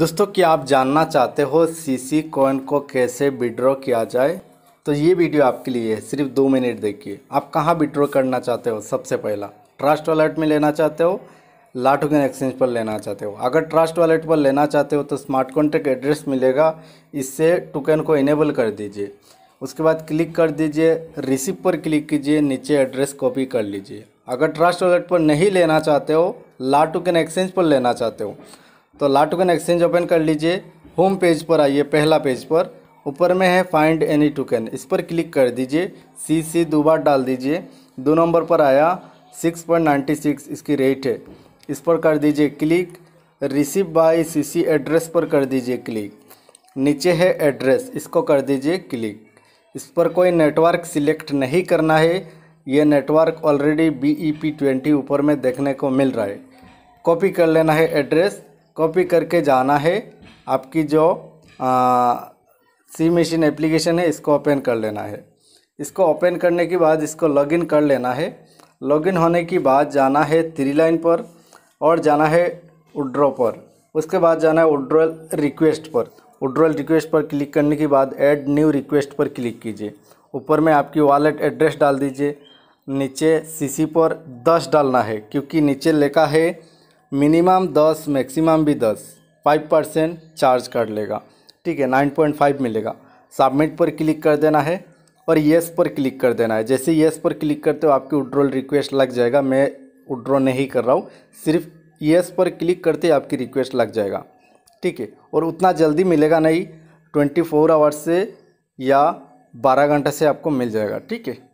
दोस्तों क्या आप जानना चाहते हो सीसी कॉइन को कैसे विड्रॉ किया जाए तो ये वीडियो आपके लिए है सिर्फ दो मिनट देखिए आप कहाँ विड्रॉ करना चाहते हो सबसे पहला ट्रस्ट वॉलेट में लेना चाहते हो लाटोकन एक्सचेंज पर लेना चाहते हो अगर ट्रस्ट वॉलेट पर लेना चाहते हो तो स्मार्ट कॉन्ट्रैक्ट एड्रेस मिलेगा इससे टोकन को इनेबल कर दीजिए उसके बाद क्लिक कर दीजिए रिसिप पर क्लिक कीजिए नीचे एड्रेस कॉपी कर लीजिए अगर ट्रस्ट वॉलेट पर नहीं लेना चाहते हो लाटोकन एक्सचेंज पर लेना चाहते हो तो लाटोकन एक्सचेंज ओपन कर लीजिए होम पेज पर आइए पहला पेज पर ऊपर में है फाइंड एनी टोकन इस पर क्लिक कर दीजिए सी सी दो बार डाल दीजिए दो नंबर पर आया सिक्स पॉइंट नाइन्टी सिक्स इसकी रेट है इस पर कर दीजिए click receive by CC address पर कर दीजिए क्लिक नीचे है एड्रेस इसको कर दीजिए क्लिक इस पर कोई नेटवर्क सिलेक्ट नहीं करना है ये network already B E P twenty ऊपर में देखने को मिल रहा है कॉपी कर लेना है एड्रेस कॉपी करके जाना है आपकी जो सी मशीन एप्लीकेशन है इसको ओपन कर लेना है इसको ओपन करने के बाद इसको लॉगिन कर लेना है लॉगिन होने के बाद जाना है थ्री लाइन पर और जाना है उड्रो पर उसके बाद जाना है उड्रोल रिक्वेस्ट पर उड्रोल रिक्वेस्ट पर क्लिक करने के बाद ऐड न्यू रिक्वेस्ट पर क्लिक कीजिए ऊपर में आपकी वॉलेट एड्रेस डाल दीजिए नीचे सीसी पर दस डालना है क्योंकि नीचे लिखा है मिनिमम दस मैक्सिमम भी दस फाइव परसेंट चार्ज कर लेगा ठीक है नाइन पॉइंट फाइव मिलेगा सबमिट पर क्लिक कर देना है और येस पर क्लिक कर देना है जैसे येस पर क्लिक करते हो आपकी उड्रोल रिक्वेस्ट लग जाएगा मैं उड्रो नहीं कर रहा हूँ सिर्फ येस पर क्लिक करते आपकी रिक्वेस्ट लग जाएगा ठीक है और उतना जल्दी मिलेगा नहीं ट्वेंटी फोर आवर्स से या बारह घंटे से आपको मिल जाएगा ठीक है